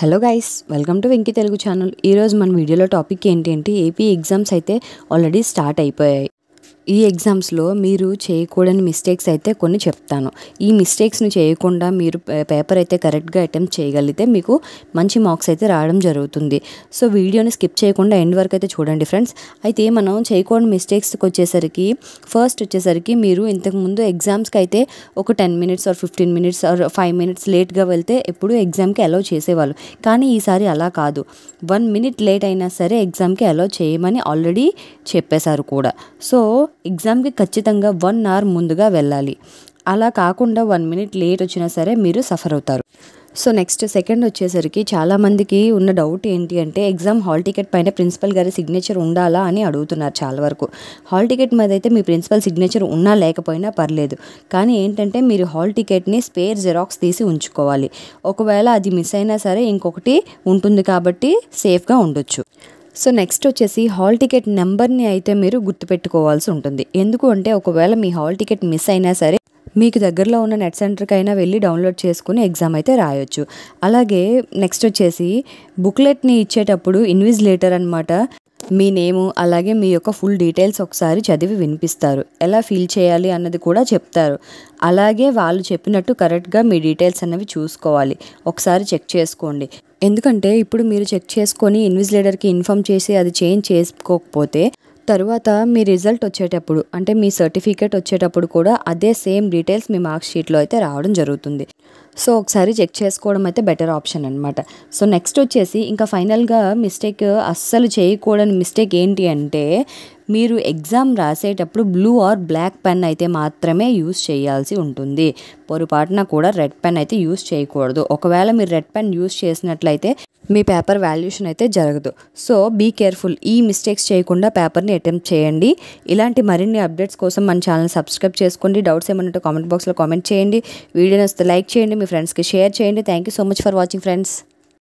hello guys welcome to Venky Telugu channel ఈరోజు మన వీడియోలో టాపిక్ ఏంటి అంటే ఏపీ ఎగ్జామ్స్ అయితే ఆల్రెడీ స్టార్ట్ అయిపోయాయి ఈ ఎగ్జామ్స్లో మీరు చేయకూడని మిస్టేక్స్ అయితే కొన్ని చెప్తాను ఈ మిస్టేక్స్ని చేయకుండా మీరు పేపర్ అయితే కరెక్ట్గా అటెంప్ట్ చేయగలిగితే మీకు మంచి మార్క్స్ అయితే రావడం జరుగుతుంది సో వీడియోని స్కిప్ చేయకుండా ఎండ్ వరకు అయితే చూడండి ఫ్రెండ్స్ అయితే మనం చేయకూడని మిస్టేక్స్కి వచ్చేసరికి ఫస్ట్ వచ్చేసరికి మీరు ఇంతకుముందు ఎగ్జామ్స్కి అయితే ఒక ten minutes or fifteen minutes or five minutes లేట్గా వెళ్తే ఎప్పుడు ఎగ్జామ్కి అలౌ చేసేవాళ్ళు కానీ ఈసారి అలా కాదు వన్ మినిట్ లేట్ అయినా సరే ఎగ్జామ్కి అలౌ చేయమని ఆల్రెడీ చెప్పేశారు కూడా సో ఎగ్జామ్కి ఖచ్చితంగా వన్ అవర్ ముందుగా వెళ్ళాలి అలా కాకుండా వన్ మినిట్ లేట్ వచ్చినా సరే మీరు సఫర్ అవుతారు సో నెక్స్ట్ సెకండ్ వచ్చేసరికి చాలామందికి ఉన్న డౌట్ ఏంటి అంటే ఎగ్జామ్ హాల్ టికెట్ పైన ప్రిన్సిపల్ గారి సిగ్నేచర్ ఉండాలా అని అడుగుతున్నారు చాలా వరకు హాల్ టికెట్ మీద అయితే మీ ప్రిన్సిపల్ సిగ్నేచర్ ఉన్నా లేకపోయినా పర్లేదు కానీ ఏంటంటే మీరు హాల్ టికెట్ని స్పేర్ జెరాక్స్ తీసి ఉంచుకోవాలి ఒకవేళ అది మిస్ అయినా సరే ఇంకొకటి ఉంటుంది కాబట్టి సేఫ్గా ఉండొచ్చు సో నెక్స్ట్ వచ్చేసి హాల్ టికెట్ నెంబర్ని అయితే మీరు గుర్తుపెట్టుకోవాల్సి ఉంటుంది ఎందుకు అంటే ఒకవేళ మీ హాల్ టికెట్ మిస్ అయినా సరే మీకు దగ్గరలో ఉన్న నెట్ సెంటర్కి అయినా వెళ్ళి డౌన్లోడ్ చేసుకుని ఎగ్జామ్ అయితే రాయొచ్చు అలాగే నెక్స్ట్ వచ్చేసి బుక్లెట్ని ఇచ్చేటప్పుడు ఇన్విజిలేటర్ అనమాట మీ నేము అలాగే మీ యొక్క ఫుల్ డీటెయిల్స్ ఒకసారి చదివి వినిపిస్తారు ఎలా ఫీల్ చేయాలి అన్నది కూడా చెప్తారు అలాగే వాళ్ళు చెప్పినట్టు కరెక్ట్గా మీ డీటెయిల్స్ అన్నవి చూసుకోవాలి ఒకసారి చెక్ చేసుకోండి ఎందుకంటే ఇప్పుడు మీరు చెక్ చేసుకొని ఇన్విజిలేటర్కి ఇన్ఫామ్ చేసి అది చేంజ్ చేసుకోకపోతే తరువాత మీ రిజల్ట్ వచ్చేటప్పుడు అంటే మీ సర్టిఫికేట్ వచ్చేటప్పుడు కూడా అదే సేమ్ డీటెయిల్స్ మీ మార్క్ షీట్లో అయితే రావడం జరుగుతుంది సో ఒకసారి చెక్ చేసుకోవడం అయితే బెటర్ ఆప్షన్ అనమాట సో నెక్స్ట్ వచ్చేసి ఇంకా ఫైనల్గా మిస్టేక్ అస్సలు చేయకూడని మిస్టేక్ ఏంటి అంటే మీరు ఎగ్జామ్ రాసేటప్పుడు బ్లూ ఆర్ బ్లాక్ పెన్ అయితే మాత్రమే యూస్ చేయాల్సి ఉంటుంది పొరపాటున కూడా రెడ్ పెన్ అయితే యూస్ చేయకూడదు ఒకవేళ మీరు రెడ్ పెన్ యూస్ చేసినట్లయితే మీ పేపర్ వాల్యుయేషన్ అయితే జరగదు సో బీ కేర్ఫుల్ ఈ మిస్టేక్స్ చేయకుండా పేపర్ని అటెంప్ట్ చేయండి ఇలాంటి మరిన్ని అప్డేట్స్ కోసం మన ఛానల్ సబ్స్క్రైబ్ చేసుకోండి డౌట్స్ ఉంటే కామెంట్ బాక్స్లో కామెంట్ చేయండి వీడియో నచ్చితే లైక్ చేయండి మీ ఫ్రెండ్స్కి షేర్ చేయండి thank you so much for watching friends